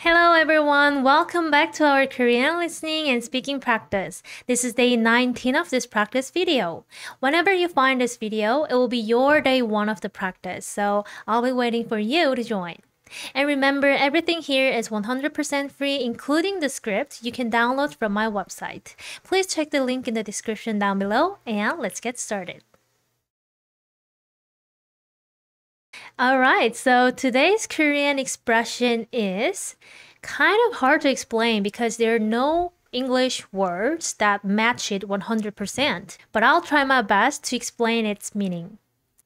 Hello everyone, welcome back to our Korean listening and speaking practice. This is day 19 of this practice video. Whenever you find this video, it will be your day 1 of the practice, so I'll be waiting for you to join. And remember, everything here is 100% free, including the script you can download from my website. Please check the link in the description down below, and let's get started. All right, so today's Korean expression is kind of hard to explain because there are no English words that match it 100%, but I'll try my best to explain its meaning.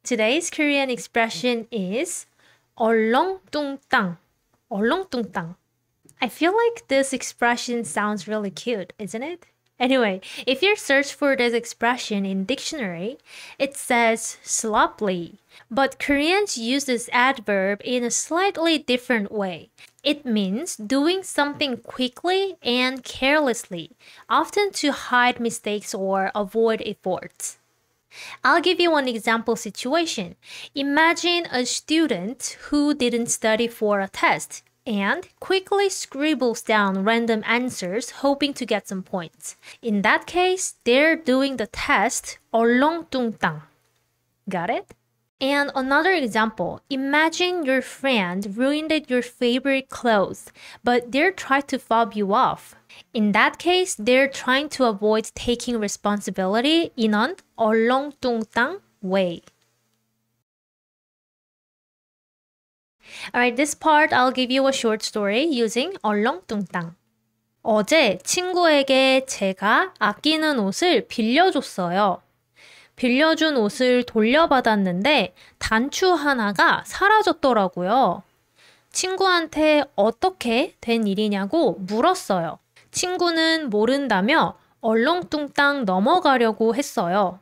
Today's Korean expression is 얼렁뚱땅. 얼렁뚱땅. I feel like this expression sounds really cute, isn't it? Anyway, if you search for this expression in dictionary, it says sloppily. But Koreans use this adverb in a slightly different way. It means doing something quickly and carelessly, often to hide mistakes or avoid efforts. I'll give you an example situation. Imagine a student who didn't study for a test and quickly scribbles down random answers hoping to get some points. In that case, they're doing the test tung tang. Got it? And another example, imagine your friend ruined your favorite clothes, but they're trying to fob you off. In that case, they're trying to avoid taking responsibility in an tung tang way. Alright, l this part I'll give you a short story using 얼렁뚱땅. 어제 친구에게 제가 아끼는 옷을 빌려줬어요. 빌려준 옷을 돌려받았는데 단추 하나가 사라졌더라고요. 친구한테 어떻게 된 일이냐고 물었어요. 친구는 모른다며 얼렁뚱땅 넘어가려고 했어요.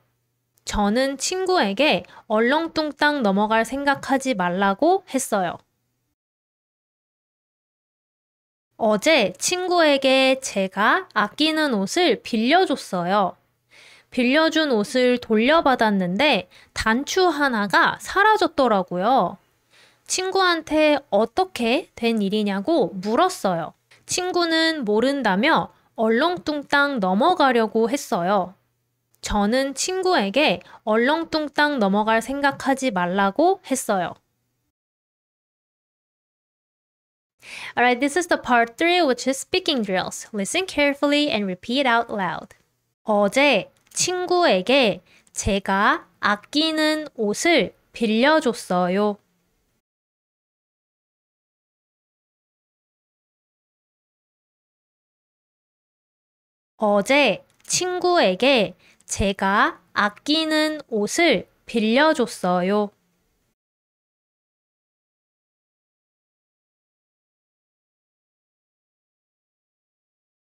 저는 친구에게 얼렁뚱땅 넘어갈 생각하지 말라고 했어요. 어제 친구에게 제가 아끼는 옷을 빌려줬어요. 빌려준 옷을 돌려받았는데 단추 하나가 사라졌더라고요. 친구한테 어떻게 된 일이냐고 물었어요. 친구는 모른다며 얼렁뚱땅 넘어가려고 했어요. 저는 친구에게 얼렁뚱땅 넘어갈 생각하지 말라고 했어요. Alright, this is the part 3 which is speaking drills. Listen carefully and repeat out loud. 어제 친구에게 제가 아끼는 옷을 빌려줬어요. 어제 친구에게 제가 아끼는 옷을 빌려줬어요.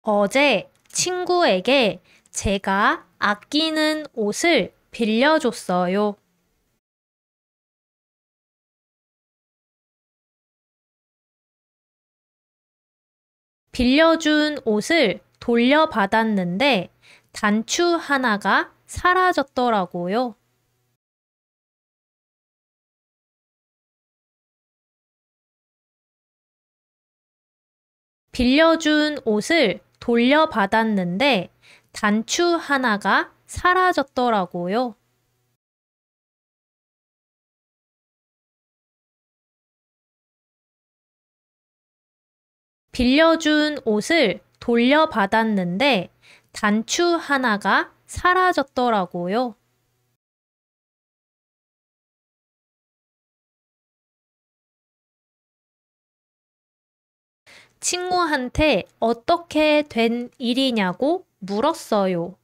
어제 친구에게 제가 아끼는 옷을 빌려줬어요. 빌려준 옷을 돌려받았는데 단추 하나가 사라졌더라고요. 빌려준 옷을 돌려받았는데 단추 하나가 사라졌더라고요. 빌려준 옷을 돌려받았는데 단추 하나가 사라졌더라고요. 친구한테 어떻게 된 일이냐고 물었어요.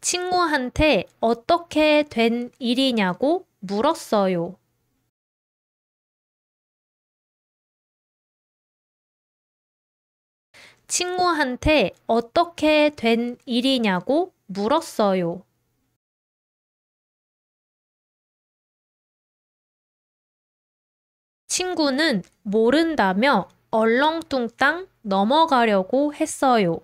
친구한테 어떻게 된 일이냐고 물었어요. 친구한테 어떻게 된 일이냐고 물었어요. 친구는 모른다며 얼렁뚱땅 넘어가려고 했어요.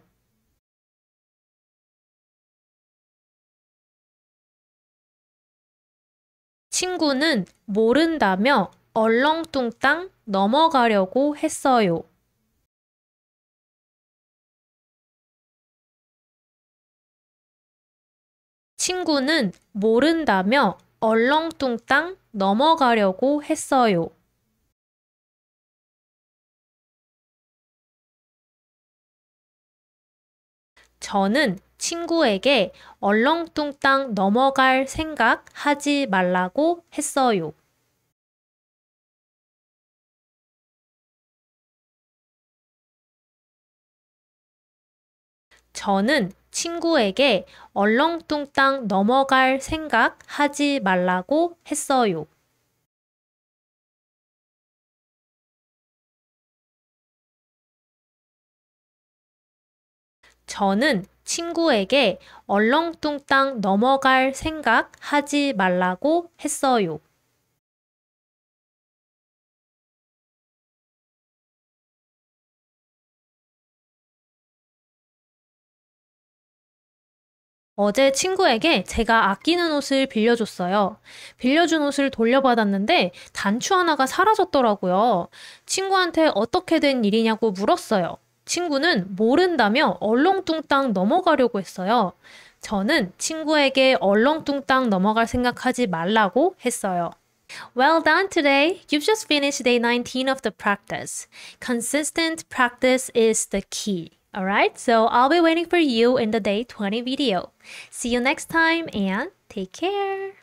친구는 모른다며 얼렁뚱땅 넘어가려고 했어요. 친구는 모른다며 얼렁뚱땅 넘어가려고 했어요. 저는 친구에게 얼렁뚱땅 넘어갈 생각 하지 말라고 했어요. 저는 친구에게 얼렁뚱땅 넘어갈 생각 하지 말라고 했어요. 저는 친구에게 얼렁뚱땅 넘어갈 생각 하지 말라고 했어요. 어제 친구에게 제가 아끼는 옷을 빌려줬어요. 빌려준 옷을 돌려받았는데 단추 하나가 사라졌더라고요. 친구한테 어떻게 된 일이냐고 물었어요. 친구는 모른다며 얼렁뚱땅 넘어가려고 했어요. 저는 친구에게 얼렁뚱땅 넘어갈 생각하지 말라고 했어요. Well done today. You've just finished day 19 of the practice. Consistent practice is the key. Alright, so I'll be waiting for you in the day 20 video. See you next time and take care.